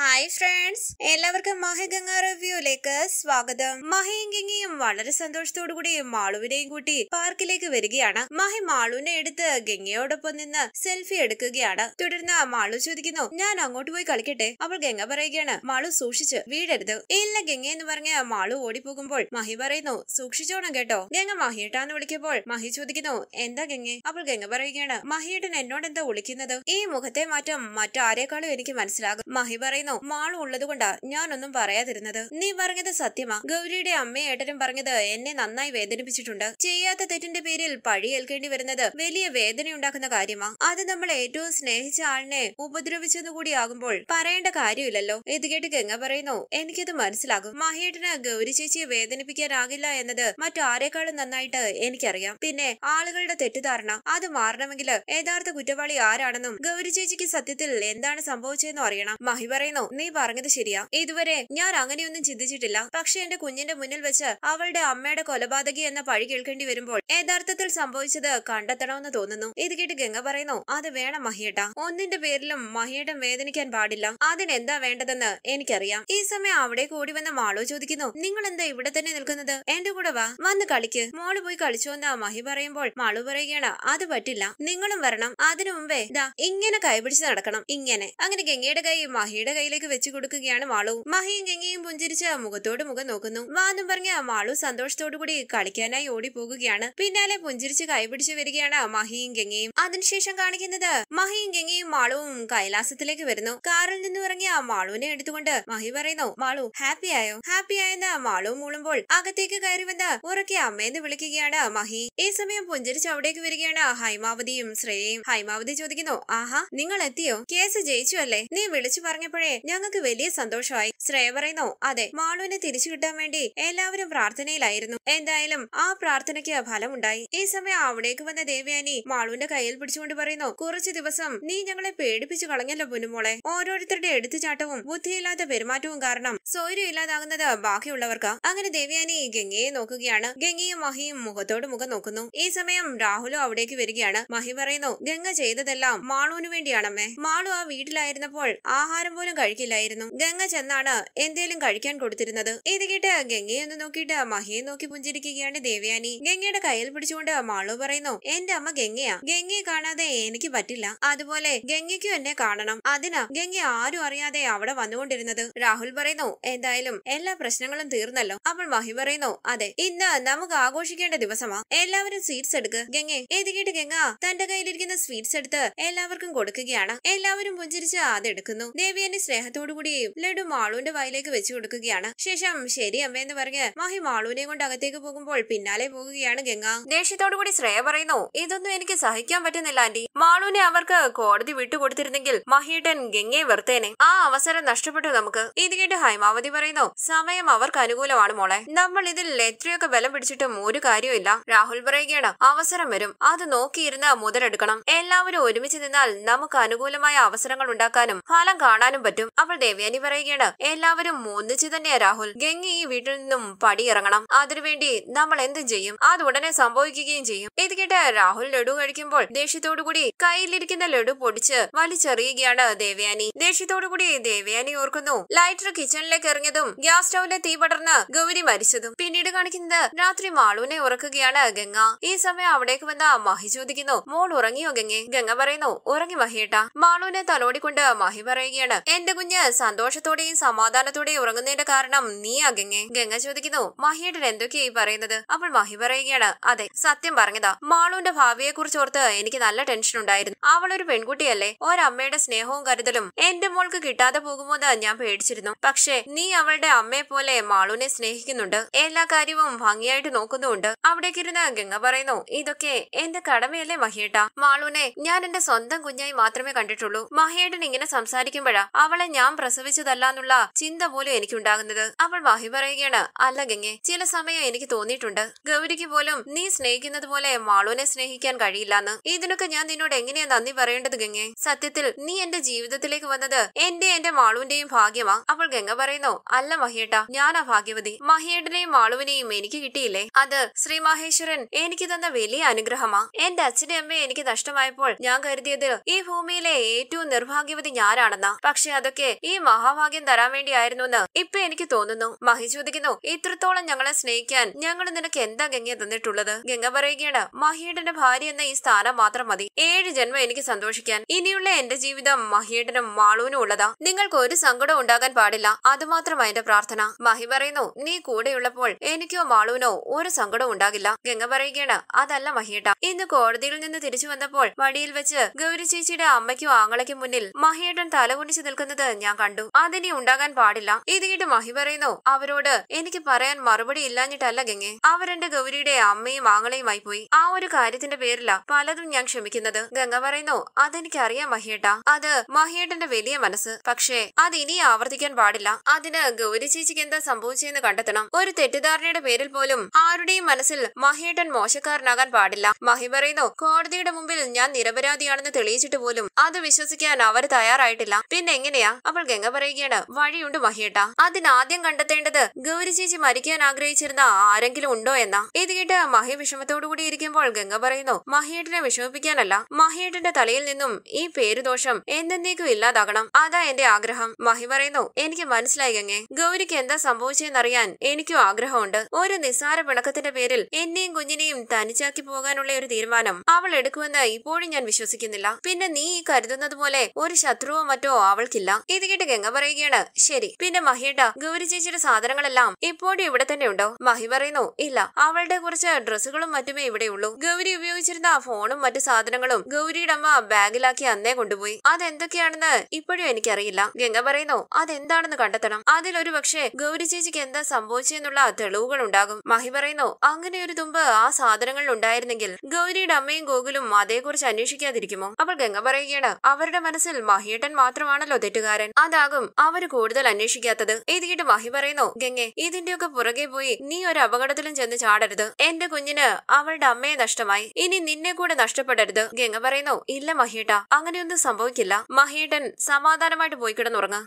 hi friends എല്ലാവർക്കും ഗംഗ റിവ്യൂയിലേക്ക് സ്വാഗതം ഗംഗയും വളരെ കൂടി മാളുവിനെയും കൂട്ടി പാർക്കിലേക്ക് വരികയാണ് മഹി മാളുവിനെ എടുത്ത് ഗംഗയോടൊപ്പം നിന്ന് സെൽഫി എടുക്കുകയാണ് തുടർന്ന് മാളു ചോദിക്കുന്നു ഞാൻ അങ്ങോട്ട് പോയി കളിക്കട്ടെ അപ്പോൾ ഗംഗ പറയുകയാണ് മാളു സൂക്ഷിച്ച് വീടരുത് ഇല്ല ഗംഗ എന്ന് പറഞ്ഞ മാളു ഓടിപ്പോകുമ്പോൾ മഹി പറയുന്നു സൂക്ഷിച്ചോണം കേട്ടോ ഗംഗ മഹിയേട്ടാന്ന് വിളിക്കുമ്പോൾ മഹി ചോദിക്കുന്നു എന്താ ഗംഗെ അപ്പോൾ ഗംഗ പറയുകയാണ് മഹിയേട്ടൻ എന്നോട് എന്താ വിളിക്കുന്നത് ഈ മുഖത്തെ മാറ്റം മറ്റാരേക്കാളും എനിക്ക് മനസ്സിലാകും മഹി പറയുന്നു പറയുന്നു മാളും ഉള്ളതുകൊണ്ടാ ഞാനൊന്നും പറയാതിരുന്നത് നീ പറഞ്ഞത് സത്യമാ ഗൗരിയുടെ അമ്മയും ഏട്ടനും പറഞ്ഞത് എന്നെ നന്നായി വേദനിപ്പിച്ചിട്ടുണ്ട് ചെയ്യാത്ത തെറ്റിന്റെ പേരിൽ പഴിയേൽക്കേണ്ടി വരുന്നത് വലിയ വേദനയുണ്ടാക്കുന്ന കാര്യമാ അത് നമ്മൾ ഏറ്റവും സ്നേഹിച്ച ആളിനെ ഉപദ്രവിച്ചെന്നു കൂടിയാകുമ്പോൾ പറയേണ്ട കാര്യമില്ലല്ലോ ഇത് കേട്ട് ഗംഗ പറയുന്നു എനിക്കത് മനസ്സിലാകും മഹേട്ടന് ഗൗരി ചേച്ചിയെ വേദനിപ്പിക്കാനാകില്ല എന്നത് മറ്റാരെക്കാളും നന്നായിട്ട് എനിക്കറിയാം പിന്നെ ആളുകളുടെ തെറ്റിദ്ധാരണ അത് മാറണമെങ്കിൽ യഥാർത്ഥ കുറ്റവാളി ആരാണെന്നും ഗൗരി ചേച്ചിക്ക് സത്യത്തിൽ എന്താണ് സംഭവിച്ചതെന്നും അറിയണം മഹി പറയുന്നു ആണോ നീ പറഞ്ഞത് ശരിയാ ഇതുവരെ ഞാൻ അങ്ങനെയൊന്നും ചിന്തിച്ചിട്ടില്ല പക്ഷെ എന്റെ കുഞ്ഞിന്റെ മുന്നിൽ വെച്ച് അവളുടെ അമ്മയുടെ കൊലപാതകി എന്ന പഴി കേൾക്കേണ്ടി വരുമ്പോൾ യഥാർത്ഥത്തിൽ സംഭവിച്ചത് കണ്ടെത്തണമെന്ന് തോന്നുന്നു ഇത് കേട്ട് ഗംഗ പറയുന്നു അത് വേണം മഹിയേട്ട ഒന്നിന്റെ പേരിലും മഹിയേട്ടൻ വേദനിക്കാൻ പാടില്ല അതിനെന്താ വേണ്ടതെന്ന് എനിക്കറിയാം ഈ സമയം അവിടെ കൂടി വന്ന മാളോ ചോദിക്കുന്നു നിങ്ങൾ എന്താ ഇവിടെ തന്നെ നിൽക്കുന്നത് എന്റെ കൂടെ വാ വന്ന് കളിക്ക് മോള് പോയി കളിച്ചു എന്നാ മഹി പറയുമ്പോൾ മാളു പറയുകയാണ് അത് പറ്റില്ല നിങ്ങളും വരണം അതിനു മുമ്പേ ഇതാ ഇങ്ങനെ കൈപിടിച്ച് നടക്കണം ഇങ്ങനെ അങ്ങനെ ഗംഗയുടെ കൈ മഹിയുടെ കയ്യിലേക്ക് വെച്ചു കൊടുക്കുകയാണ് വാളു മഹിയും ഗംഗയും പുഞ്ചിരിച്ച് മുഖത്തോട് മുഖം നോക്കുന്നു വാന്നും പറഞ്ഞ വാളു സന്തോഷത്തോടുകൂടി കളിക്കാനായി ഓടിപ്പോകുകയാണ് പിന്നാലെ പുഞ്ചിരിച്ച് കൈപിടിച്ചു വരികയാണ് മഹിയും ഗംഗയും അതിനുശേഷം കാണിക്കുന്നത് മഹിയും ഗംഗയും മാളുവും കൈലാസത്തിലേക്ക് വരുന്നു കാറിൽ നിന്നും ഇറങ്ങിയ മാളുവിനെ എടുത്തുകൊണ്ട് മഹി പറയുന്നു മാളു ഹാപ്പി ആയോ ഹാപ്പി ആയെന്ന് മാളു മൂളുമ്പോൾ അകത്തേക്ക് കയറി വന്ന് ഉറക്കെ അമ്മയെന്ന് വിളിക്കുകയാണ് മഹി ഈ സമയം പുഞ്ചിരിച്ച് അവിടേക്ക് വരികയാണ് ഹൈമാവതിയും ശ്രേയയും ഹൈമാവതി ചോദിക്കുന്നു ആഹാ നിങ്ങൾ എത്തിയോ കേസ് ജയിച്ചു അല്ലേ നീ വിളിച്ചു പറഞ്ഞപ്പോഴേ സാറേ ഞങ്ങൾക്ക് വലിയ സന്തോഷമായി ശ്രേയ പറയുന്നു അതെ മാളുവിനെ തിരിച്ചു കിട്ടാൻ വേണ്ടി എല്ലാവരും പ്രാർത്ഥനയിലായിരുന്നു എന്തായാലും ആ പ്രാർത്ഥനയ്ക്ക് ഫലമുണ്ടായി ഈ സമയം അവിടേക്ക് വന്ന ദേവയാനി മാളുവിന്റെ കയ്യിൽ പിടിച്ചുകൊണ്ട് പറയുന്നു കുറച്ചു ദിവസം നീ ഞങ്ങളെ പേടിപ്പിച്ചു കളഞ്ഞല്ലോ പൊന്നുമോളെ ഓരോരുത്തരുടെ എടുത്തുചാട്ടവും ബുദ്ധിയില്ലാത്ത പെരുമാറ്റവും കാരണം സൗര്യം ഇല്ലാതാകുന്നത് ബാക്കിയുള്ളവർക്ക് അങ്ങനെ ദേവയാനി ഗംഗയെ നോക്കുകയാണ് ഗംഗയും മഹിയും മുഖത്തോട് മുഖം നോക്കുന്നു ഈ സമയം രാഹുലും അവിടേക്ക് വരികയാണ് മഹി പറയുന്നു ഗംഗ ചെയ്തതെല്ലാം മാളുവിന് വേണ്ടിയാണമ്മേ മാളു ആ വീട്ടിലായിരുന്നപ്പോൾ ആഹാരം പോലും കഴിക്കില്ലായിരുന്നു ഗംഗ ചെന്നാണ് എന്തേലും കഴിക്കാൻ കൊടുത്തിരുന്നത് ഇത് കേട്ട് ഗംഗയെ ഒന്ന് നോക്കിയിട്ട് മഹിയെ നോക്കി പുഞ്ചിരിക്കുകയാണ് ദേവയാനി ഗംഗയുടെ കയ്യിൽ പിടിച്ചുകൊണ്ട് മാളു പറയുന്നു എന്റെ അമ്മ ഗംഗയാ ഗംഗയെ കാണാതെ എനിക്ക് പറ്റില്ല അതുപോലെ ഗംഗയ്ക്കും എന്നെ കാണണം അതിനാ ഗംഗ ആരും അറിയാതെ അവിടെ വന്നുകൊണ്ടിരുന്നത് രാഹുൽ പറയുന്നു എന്തായാലും എല്ലാ പ്രശ്നങ്ങളും തീർന്നല്ലോ അപ്പോൾ മഹി പറയുന്നു അതെ ഇന്ന് നമുക്ക് ആഘോഷിക്കേണ്ട ദിവസമാ എല്ലാവരും സ്വീറ്റ്സ് എടുക്കുക ഗംഗെ കേട്ട് ഗംഗ തന്റെ കയ്യിലിരിക്കുന്ന സ്വീറ്റ്സ് എടുത്ത് എല്ലാവർക്കും കൊടുക്കുകയാണ് എല്ലാവരും പുഞ്ചിരിച്ച് അതെടുക്കുന്നു ദേവിയന്റെ കൂടി ലഡു മാളുവിന്റെ വയലേക്ക് വെച്ചു കൊടുക്കുകയാണ് ശേഷം ശരി അമ്മ എന്ന് പറഞ്ഞ് മാഹി മാളുവിനെ കൊണ്ട് അകത്തേക്ക് പോകുമ്പോൾ പിന്നാലെ പോകുകയാണ് ഗംഗ ദേഷ്യത്തോടുകൂടി ശ്രേയ പറയുന്നു ഇതൊന്നും എനിക്ക് സഹിക്കാൻ പറ്റുന്നില്ല ആന്റി മാളുവിനെ അവർക്ക് കോടതി വിട്ടുകൊടുത്തിരുന്നെങ്കിൽ മഹിയേട്ടൻ ഗംഗയെ വെറുത്തേനെ ആ അവസരം നഷ്ടപ്പെട്ടു നമുക്ക് ഇത് കേട്ട് ഹൈമാവതി പറയുന്നു സമയം അവർക്ക് അനുകൂലമാണ് മോളെ നമ്മൾ ഇതിൽ എത്രയൊക്കെ ബലം പിടിച്ചിട്ടും ഒരു കാര്യമില്ല രാഹുൽ പറയുകയാണ് അവസരം വരും അത് നോക്കിയിരുന്ന് മുതലെടുക്കണം എല്ലാവരും ഒരുമിച്ച് നിന്നാൽ നമുക്ക് അനുകൂലമായ അവസരങ്ങൾ ഉണ്ടാക്കാനും ഫലം കാണാനും പറ്റും പറ്റും അവൾ ദേവയാനി പറയുകയാണ് എല്ലാവരും ഒന്നിച്ചു തന്നെയാ രാഹുൽ ഗംഗി ഈ വീട്ടിൽ നിന്നും പടിയിറങ്ങണം അതിനുവേണ്ടി നമ്മൾ എന്ത് ചെയ്യും അത് ഉടനെ സംഭവിക്കുകയും ചെയ്യും ഇത് കേട്ട് രാഹുൽ ലഡു കഴിക്കുമ്പോൾ ദേഷ്യത്തോടുകൂടി കയ്യിലിരിക്കുന്ന ലഡു പൊടിച്ച് വലിച്ചെറിയുകയാണ് ദേവയാനി ദേഷ്യത്തോടുകൂടി ദേവയാനി ഓർക്കുന്നു ലൈറ്റർ കിച്ചണിലേക്ക് എറിഞ്ഞതും ഗ്യാസ് സ്റ്റൗവിലെ തീ പടർന്ന് ഗൗരി മരിച്ചതും പിന്നീട് കാണിക്കുന്നത് രാത്രി മാളുവിനെ ഉറക്കുകയാണ് ഗംഗ ഈ സമയം അവിടേക്ക് വന്ന മഹി ചോദിക്കുന്നു മോൾ ഉറങ്ങിയോ ഗംഗെ ഗംഗ പറയുന്നു ഉറങ്ങി മഹിയേട്ട മാളുവിനെ തലോടിക്കൊണ്ട് മഹി പറയുകയാണ് എന്റെ എന്റെ കുഞ്ഞ് സന്തോഷത്തോടെയും സമാധാനത്തോടെയും ഉറങ്ങുന്നതിന്റെ കാരണം നീ ഗംഗെ ഗംഗ ചോദിക്കുന്നു മഹിയുടെ എന്തൊക്കെയായി പറയുന്നത് അപ്പോൾ മഹി പറയുകയാണ് അതെ സത്യം പറഞ്ഞതാ മാളുവിന്റെ ഭാവിയെ കുറിച്ച് ഓർത്ത് എനിക്ക് നല്ല ടെൻഷൻ ഉണ്ടായിരുന്നു അവൾ ഒരു പെൺകുട്ടിയല്ലേ ഒരമ്മയുടെ സ്നേഹവും കരുതലും എന്റെ മോൾക്ക് കിട്ടാതെ പോകുമോ ഞാൻ പേടിച്ചിരുന്നു പക്ഷേ നീ അവളുടെ അമ്മയെ പോലെ മാളുവിനെ സ്നേഹിക്കുന്നുണ്ട് എല്ലാ കാര്യവും ഭംഗിയായിട്ട് നോക്കുന്നുമുണ്ട് അവിടേക്കിരുന്ന് ഗംഗ പറയുന്നു ഇതൊക്കെ എന്റെ കടമയല്ലേ മഹിയേട്ട മാളുവിനെ ഞാൻ എന്റെ സ്വന്തം കുഞ്ഞായി മാത്രമേ കണ്ടിട്ടുള്ളൂ മഹിയേട്ടൻ ഇങ്ങനെ സംസാരിക്കുമ്പോഴാ അവൾ അവളെ ഞാൻ പ്രസവിച്ചതല്ല എന്നുള്ള ചിന്ത പോലും എനിക്കുണ്ടാകുന്നത് അവൾ വഹി പറയുകയാണ് അല്ല ഗംഗെ ചില സമയം എനിക്ക് തോന്നിയിട്ടുണ്ട് ഗൗരിക്ക് പോലും നീ സ്നേഹിക്കുന്നത് പോലെ മാളുവിനെ സ്നേഹിക്കാൻ കഴിയില്ലെന്ന് ഇതിനൊക്കെ ഞാൻ നിന്നോട് എങ്ങനെയാ നന്ദി പറയേണ്ടത് ഗംഗെ സത്യത്തിൽ നീ എന്റെ ജീവിതത്തിലേക്ക് വന്നത് എന്റെ എന്റെ മാളുവിന്റെയും ഭാഗ്യമാ അവൾ ഗംഗ പറയുന്നു അല്ല മഹിയേട്ട ഞാനാ ഭാഗ്യവതി മഹിയേട്ടനെയും മാളുവിനെയും എനിക്ക് കിട്ടിയില്ലേ അത് ശ്രീ മഹേശ്വരൻ എനിക്ക് തന്ന വലിയ അനുഗ്രഹമാ എന്റെ അച്ഛനെ അമ്മയെ എനിക്ക് നഷ്ടമായപ്പോൾ ഞാൻ കരുതിയത് ഈ ഭൂമിയിലെ ഏറ്റവും നിർഭാഗ്യവതി ഞാനാണെന്നാ പക്ഷെ അത് അതൊക്കെ ഈ മഹാഭാഗ്യം തരാൻ വേണ്ടിയായിരുന്നു എന്ന് ഇപ്പൊ എനിക്ക് തോന്നുന്നു മഹി ചോദിക്കുന്നു ഇത്രത്തോളം ഞങ്ങളെ സ്നേഹിക്കാൻ ഞങ്ങൾ നിനക്ക് എന്താ ഗംഗയെ തന്നിട്ടുള്ളത് ഗംഗ പറയുകയാണ് മഹിയേട്ടന്റെ ഭാര്യ എന്ന ഈ സ്ഥാനം മാത്രം മതി ഏഴ് ജന്മം എനിക്ക് സന്തോഷിക്കാൻ ഇനിയുള്ള എന്റെ ജീവിതം മഹിയേട്ടനും മാളുവിനും ഉള്ളതാ നിങ്ങൾക്ക് ഒരു സങ്കടം ഉണ്ടാകാൻ പാടില്ല അതുമാത്രം എന്റെ പ്രാർത്ഥന മഹി പറയുന്നു നീ കൂടെയുള്ളപ്പോൾ എനിക്കോ മാളൂനോ ഒരു സങ്കടം ഉണ്ടാകില്ല ഗംഗ പറയുകയാണ് അതല്ല മഹിയേട്ട ഇന്ന് കോടതിയിൽ നിന്ന് തിരിച്ചു വന്നപ്പോൾ വടിയിൽ വെച്ച് ഗൗരി ചേച്ചിയുടെ അമ്മയ്ക്കും ആങ്ങളയ്ക്കും മുന്നിൽ മഹിയേട്ടൻ തലകുണിച്ചു നിൽക്കുന്ന ഉണ്ടാകുന്നത് ഞാൻ കണ്ടു അതിനി ഉണ്ടാകാൻ പാടില്ല ഇത് മഹി പറയുന്നു അവരോട് എനിക്ക് പറയാൻ മറുപടി ഇല്ലാഞ്ഞിട്ടല്ല ഗംഗെ അവരെന്റെ ഗൗരിയുടെ അമ്മയും ആങ്ങളെയുമായി പോയി ആ ഒരു കാര്യത്തിന്റെ പേരില പലതും ഞാൻ ക്ഷമിക്കുന്നത് ഗംഗ പറയുന്നു അതെനിക്കറിയാം മഹിയേട്ട അത് മഹിയേട്ടന്റെ വലിയ മനസ്സ് പക്ഷേ അത് ഇനി ആവർത്തിക്കാൻ പാടില്ല അതിന് ഗൗരി ചേച്ചിക്ക് എന്താ സംഭവിച്ചെന്ന് കണ്ടെത്തണം ഒരു തെറ്റിദ്ധാരണയുടെ പേരിൽ പോലും ആരുടെയും മനസ്സിൽ മഹിയേട്ടൻ മോശക്കാരനാകാൻ പാടില്ല മഹി പറയുന്നു കോടതിയുടെ മുമ്പിൽ ഞാൻ നിരപരാധിയാണെന്ന് തെളിയിച്ചിട്ട് പോലും അത് വിശ്വസിക്കാൻ അവർ തയ്യാറായിട്ടില്ല പിന്നെ എങ്ങനെ എങ്ങനെയാ അവൾ ഗംഗ പറയുകയാണ് വഴിയുണ്ട് മഹിയട്ട അതിനാദ്യം കണ്ടെത്തേണ്ടത് ഗൗരി ചേച്ചി മരിക്കാൻ ആഗ്രഹിച്ചിരുന്ന ആരെങ്കിലും ഉണ്ടോ എന്നാ ഇത് കേട്ട് മഹി വിഷമത്തോടുകൂടി ഇരിക്കുമ്പോൾ ഗംഗ പറയുന്നു മഹിയേട്ടനെ വിഷമിപ്പിക്കാനല്ല മഹിയേട്ടന്റെ തലയിൽ നിന്നും ഈ പേരുദോഷം എന്തെന്നേക്കും ഇല്ലാതാകണം അതാ എന്റെ ആഗ്രഹം മഹി പറയുന്നു എനിക്ക് മനസ്സിലായി ഗംഗെ ഗൗരിക്ക് എന്താ സംഭവിച്ചെന്നറിയാൻ എനിക്കും ആഗ്രഹമുണ്ട് ഒരു നിസ്സാര പിണക്കത്തിന്റെ പേരിൽ എന്നെയും കുഞ്ഞിനെയും തനിച്ചാക്കി പോകാനുള്ള ഒരു തീരുമാനം അവൾ എടുക്കുമെന്ന് ഇപ്പോഴും ഞാൻ വിശ്വസിക്കുന്നില്ല പിന്നെ നീ ഈ കരുതുന്നത് പോലെ ഒരു ശത്രുവോ മറ്റോ അവൾക്കില്ല ഇല്ല ഇത് കേട്ട് ഗംഗ പറയുകയാണ് ശരി പിന്നെ മഹിയുടെ ഗൗരി ചേച്ചിയുടെ സാധനങ്ങളെല്ലാം ഇപ്പോഴും ഇവിടെ തന്നെ ഉണ്ടോ മഹി പറയുന്നു ഇല്ല അവളുടെ കുറച്ച് ഡ്രസ്സുകളും മറ്റുമേ ഇവിടെയുള്ളൂ ഗൗരി ഉപയോഗിച്ചിരുന്ന ആ ഫോണും മറ്റു സാധനങ്ങളും ഗൗരിയുടെ അമ്മ ബാഗിലാക്കി അന്നേ കൊണ്ടുപോയി അതെന്തൊക്കെയാണെന്ന് ഇപ്പോഴും എനിക്കറിയില്ല ഗംഗ പറയുന്നു അതെന്താണെന്ന് കണ്ടെത്തണം അതിലൊരു പക്ഷേ ഗൗരി ചേച്ചിക്ക് എന്താ സംഭവിച്ചെന്നുള്ള തെളിവുകൾ ഉണ്ടാകും മഹി പറയുന്നു അങ്ങനെ ഒരു തുമ്പ് ആ സാധനങ്ങളിൽ ഉണ്ടായിരുന്നെങ്കിൽ ഗൗരിയുടെ അമ്മയും ഗോകുലും അതേക്കുറിച്ച് അന്വേഷിക്കാതിരിക്കുമോ അപ്പോൾ ഗംഗ പറയുകയാണ് അവരുടെ മനസ്സിൽ മഹിയേട്ടൻ മാത്രമാണല്ലോ തെറ്റ് കൂട്ടുകാരൻ അതാകും അവര് കൂടുതൽ അന്വേഷിക്കാത്തത് എതിയിട്ട് വഹി പറയുന്നു ഗംഗെ ഇതിന്റെയൊക്കെ പുറകെ പോയി നീ ഒരു അപകടത്തിലും ചെന്ന് ചാടരുത് എന്റെ കുഞ്ഞിന് അവളുടെ അമ്മയെ നഷ്ടമായി ഇനി നിന്നെ കൂടെ നഷ്ടപ്പെടരുത് ഗംഗ പറയുന്നു ഇല്ല മഹിയേട്ട അങ്ങനെയൊന്നും സംഭവിക്കില്ല മഹിയേട്ടൻ സമാധാനമായിട്ട് പോയി കിടന്നുറങ്ങ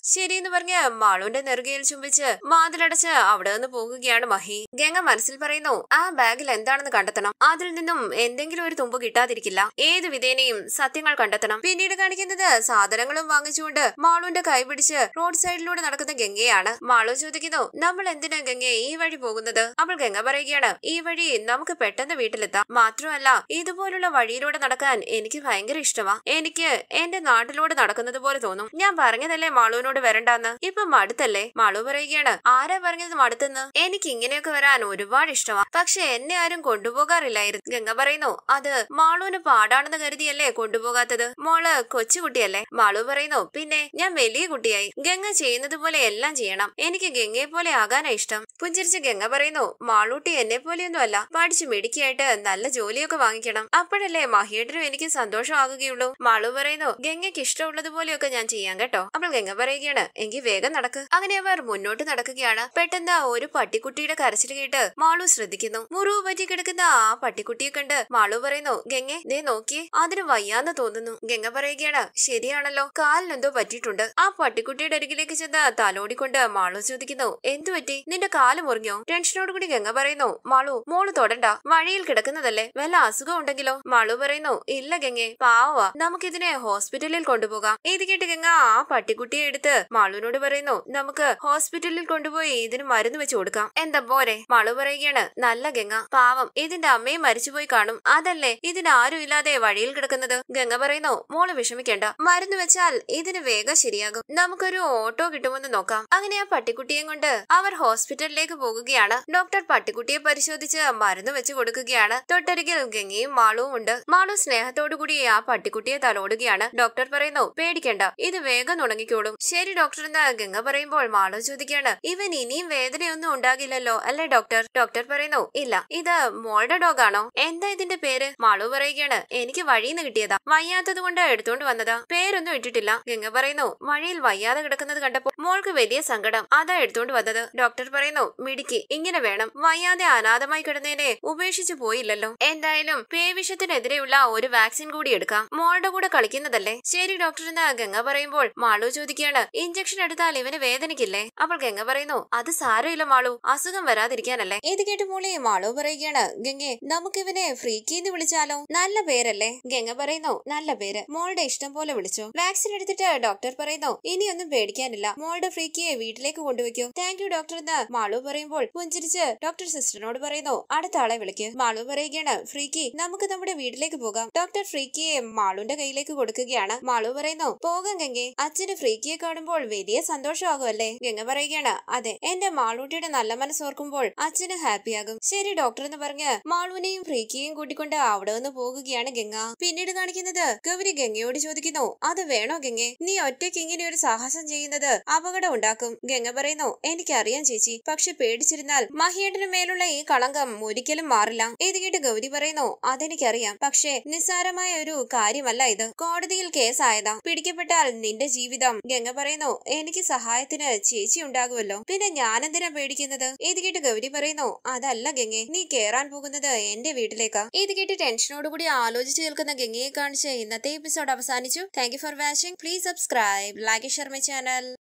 എന്ന് പറഞ്ഞ് മാളുവിന്റെ നെറുകയിൽ ചുംബിച്ച് വാതിലടച്ച് അവിടെ നിന്ന് പോകുകയാണ് മഹി ഗംഗ മനസ്സിൽ പറയുന്നു ആ ബാഗിൽ എന്താണെന്ന് കണ്ടെത്തണം അതിൽ നിന്നും എന്തെങ്കിലും ഒരു തുമ്പ് കിട്ടാതിരിക്കില്ല ഏത് വിധേനയും സത്യങ്ങൾ കണ്ടെത്തണം പിന്നീട് കാണിക്കുന്നത് സാധനങ്ങളും വാങ്ങിച്ചുകൊണ്ട് മാൾ മാളുവിന്റെ കൈ പിടിച്ച് റോഡ് സൈഡിലൂടെ നടക്കുന്ന ഗംഗയാണ് മാളു ചോദിക്കുന്നു നമ്മൾ എന്തിനാ ഗംഗയെ ഈ വഴി പോകുന്നത് അവൾ ഗംഗ പറയുകയാണ് ഈ വഴി നമുക്ക് പെട്ടെന്ന് വീട്ടിലെത്താം മാത്രമല്ല ഇതുപോലുള്ള വഴിയിലൂടെ നടക്കാൻ എനിക്ക് ഭയങ്കര ഇഷ്ടമാ എനിക്ക് എന്റെ നാട്ടിലൂടെ നടക്കുന്നത് പോലെ തോന്നും ഞാൻ പറഞ്ഞതല്ലേ മാളുവിനോട് വരണ്ടെന്ന് ഇപ്പൊ മടുത്തല്ലേ മാളു പറയുകയാണ് ആരാ പറഞ്ഞത് മടുത്തെന്ന് എനിക്ക് ഇങ്ങനെയൊക്കെ വരാൻ ഒരുപാട് ഇഷ്ടമാ പക്ഷെ എന്നെ ആരും കൊണ്ടുപോകാറില്ലായിരുന്നു ഗംഗ പറയുന്നു അത് മാളുവിന് പാടാണെന്ന് കരുതിയല്ലേ കൊണ്ടുപോകാത്തത് മോള് കൊച്ചുകുട്ടിയല്ലേ മാളു പറയുന്നു പിന്നെ ഞാൻ ഞാൻ വലിയ കുട്ടിയായി ഗംഗ ചെയ്യുന്നത് പോലെ എല്ലാം ചെയ്യണം എനിക്ക് ഗംഗയെ പോലെ ആകാനാ ഇഷ്ടം പുഞ്ചിരിച്ച് ഗംഗ പറയുന്നു മാളൂട്ടി എന്നെ പോലെയൊന്നും അല്ല പഠിച്ചു മെഡിക്കായിട്ട് നല്ല ജോലിയൊക്കെ വാങ്ങിക്കണം അപ്പോഴല്ലേ മഹിയേട്ടനും എനിക്ക് സന്തോഷമാകുകയുള്ളൂ മാളു പറയുന്നു ഗംഗയ്ക്ക് ഇഷ്ടമുള്ളതുപോലെയൊക്കെ ഞാൻ ചെയ്യാം കേട്ടോ അപ്പോൾ ഗംഗ പറയുകയാണ് എങ്കിൽ വേഗം നടക്ക് അങ്ങനെ അവർ മുന്നോട്ട് നടക്കുകയാണ് പെട്ടെന്ന് ഒരു പട്ടിക്കുട്ടിയുടെ കരച്ചിൽ കേട്ട് മാളു ശ്രദ്ധിക്കുന്നു മുറിവ് പറ്റി കിടക്കുന്ന ആ പട്ടിക്കുട്ടിയെ കണ്ട് മാളു പറയുന്നു ഗംഗെ നീ നോക്കിയേ അതിന് വയ്യാന്ന് തോന്നുന്നു ഗംഗ പറയുകയാണ് ശരിയാണല്ലോ കാലിനെന്തോ പറ്റിയിട്ടുണ്ട് ഉണ്ട് ആ പട്ടിക്കുട്ടിയുടെ അരികിലേക്ക് ചെന്ന് തലോടിക്കൊണ്ട് മാളു ചോദിക്കുന്നു എന്തു പറ്റി നിന്റെ കാല് മുറിഞ്ഞോ ടെൻഷനോട് കൂടി ഗംഗ പറയുന്നു മാളു മോള് തൊടണ്ട വഴിയിൽ കിടക്കുന്നതല്ലേ വല്ല അസുഖം ഉണ്ടെങ്കിലോ മാളു പറയുന്നു ഇല്ല ഗംഗെ പാവ നമുക്കിതിനെ ഹോസ്പിറ്റലിൽ കൊണ്ടുപോകാം ഇത് കേട്ട് ഗംഗ ആ പട്ടിക്കുട്ടിയെ എടുത്ത് മാളുവിനോട് പറയുന്നു നമുക്ക് ഹോസ്പിറ്റലിൽ കൊണ്ടുപോയി ഇതിന് മരുന്ന് വെച്ച് കൊടുക്കാം എന്താ പോരെ മാളു പറയുകയാണ് നല്ല ഗംഗ പാവം ഇതിന്റെ അമ്മയും മരിച്ചുപോയി കാണും അതല്ലേ ഇതിന് ആരും ഇല്ലാതെ വഴിയിൽ കിടക്കുന്നത് ഗംഗ പറയുന്നു മോള് വിഷമിക്കേണ്ട മരുന്ന് വെച്ചാൽ ഇതിന് വേഗം ശരിയാകും നമുക്കൊരു ഓട്ടോ കിട്ടുമെന്ന് നോക്കാം അങ്ങനെ ആ പട്ടിക്കുട്ടിയെ കൊണ്ട് അവർ ഹോസ്പിറ്റലിലേക്ക് പോകുകയാണ് ഡോക്ടർ പട്ടിക്കുട്ടിയെ പരിശോധിച്ച് മരുന്ന് വെച്ച് കൊടുക്കുകയാണ് തൊട്ടരികിൽ ഗംഗയും മാളുവും ഉണ്ട് മാളു കൂടി ആ പട്ടിക്കുട്ടിയെ തലോടുകയാണ് ഡോക്ടർ പറയുന്നു പേടിക്കണ്ട ഇത് വേഗം ഉണങ്ങിക്കോളും ശരി ഡോക്ടർ എന്ന് ഗംഗ പറയുമ്പോൾ മാളു ചോദിക്കുകയാണ് ഇവൻ ഇനിയും വേദനയൊന്നും ഉണ്ടാകില്ലല്ലോ അല്ലേ ഡോക്ടർ ഡോക്ടർ പറയുന്നു ഇല്ല ഇത് മോളുടെ ആണോ എന്താ ഇതിന്റെ പേര് മാളു പറയുകയാണ് എനിക്ക് വഴിയിൽ നിന്ന് കിട്ടിയതാ വയ്യാത്തത് കൊണ്ട് എടുത്തോണ്ട് വന്നതാ പേരൊന്നും ഇട്ടിട്ടില്ല ഗംഗ പറയുന്നു വഴിയിൽ വയ്യാതെ കിടക്കുന്നത് കണ്ടപ്പോൾ മോൾക്ക് വലിയ സങ്കടം അതാ എടുത്തുകൊണ്ട് വന്നത് ഡോക്ടർ പറയുന്നു മിടുക്കി ഇങ്ങനെ വേണം വയ്യാതെ അനാഥമായി കിടന്നതിനെ ഉപേക്ഷിച്ചു പോയില്ലല്ലോ എന്തായാലും പേവിഷത്തിനെതിരെയുള്ള ഒരു വാക്സിൻ കൂടി എടുക്കാം മോളുടെ കൂടെ കളിക്കുന്നതല്ലേ ശരി ഡോക്ടർ എന്ന് ഗംഗ പറയുമ്പോൾ മാളു ചോദിക്കുകയാണ് ഇഞ്ചക്ഷൻ എടുത്താൽ ഇവന് വേദനിക്കില്ലേ അവൾ ഗംഗ പറയുന്നു അത് സാരമില്ല മാളു അസുഖം വരാതിരിക്കാനല്ലേ ഇത് കേട്ട് മോളി മാളു പറയുകയാണ് ഗംഗെ നമുക്കിവനെ എന്ന് വിളിച്ചാലോ നല്ല പേരല്ലേ ഗംഗ പറയുന്നു നല്ല പേര് മോളുടെ ഇഷ്ടം പോലെ വിളിച്ചു വാക്സിൻ എടുത്തിട്ട് ഡോക്ടർ പറയുന്നു ഇനിയൊന്നും പേടിക്കാനില്ല മോളുടെ ഫ്രീക്കിയെ വീട്ടിലേക്ക് കൊണ്ടുവയ്ക്കൂ താങ്ക് യു ഡോക്ടർ എന്ന് മാളു പറയുമ്പോൾ പുഞ്ചിരിച്ച് ഡോക്ടർ സിസ്റ്ററിനോട് പറയുന്നു അടുത്ത ആളെ വിളിക്ക് മാളു പറയുകയാണ് ഫ്രീക്കി നമുക്ക് നമ്മുടെ വീട്ടിലേക്ക് പോകാം ഡോക്ടർ ഫ്രീക്കിയെ മാളുന്റെ കയ്യിലേക്ക് കൊടുക്കുകയാണ് മാളു പറയുന്നു പോകാം ഗംഗെ അച്ഛന് ഫ്രീക്കിയെ കാണുമ്പോൾ വലിയ സന്തോഷമാകുമല്ലേ ഗംഗ പറയുകയാണ് അതെ എന്റെ മാളൂട്ടിയുടെ നല്ല മനസ്സ് ഓർക്കുമ്പോൾ അച്ഛന് ഹാപ്പിയാകും ശരി ഡോക്ടർ എന്ന് പറഞ്ഞ് മാളുവിനെയും ഫ്രീക്കിയെയും കൂട്ടിക്കൊണ്ട് അവിടെ നിന്ന് പോകുകയാണ് ഗംഗ പിന്നീട് കാണിക്കുന്നത് ഗൗരി ഗംഗയോട് ചോദിക്കുന്നു അത് വേണോ ഗംഗെ നീ ഒറ്റ ഒറ്റയ്ക്ക് ഇങ്ങനെ ഒരു സാഹസം ചെയ്യുന്നത് അപകടം ഉണ്ടാക്കും ഗംഗ പറയുന്നു എനിക്കറിയാം ചേച്ചി പക്ഷെ പേടിച്ചിരുന്നാൽ മഹിയേട്ടന് മേലുള്ള ഈ കളങ്കം ഒരിക്കലും മാറില്ല ഇത് കേട്ട് ഗൗരി പറയുന്നു അതെനിക്കറിയാം പക്ഷേ നിസ്സാരമായ ഒരു കാര്യമല്ല ഇത് കോടതിയിൽ കേസായതാ പിടിക്കപ്പെട്ടാൽ നിന്റെ ജീവിതം ഗംഗ പറയുന്നു എനിക്ക് സഹായത്തിന് ചേച്ചി ഉണ്ടാകുമല്ലോ പിന്നെ ഞാനെന്തിനാ പേടിക്കുന്നത് ഇത് കേട്ട് ഗൗരി പറയുന്നു അതല്ല ഗംഗെ നീ കേറാൻ പോകുന്നത് എന്റെ വീട്ടിലേക്കാ ഇത് കേട്ട് ടെൻഷനോടുകൂടി ആലോചിച്ച് കേൾക്കുന്ന ഗംഗയെ കാണിച്ച് ഇന്നത്തെ എപ്പിസോഡ് അവസാനിച്ചു thank for watching please subscribe subscribe लागे शर्मा चैनल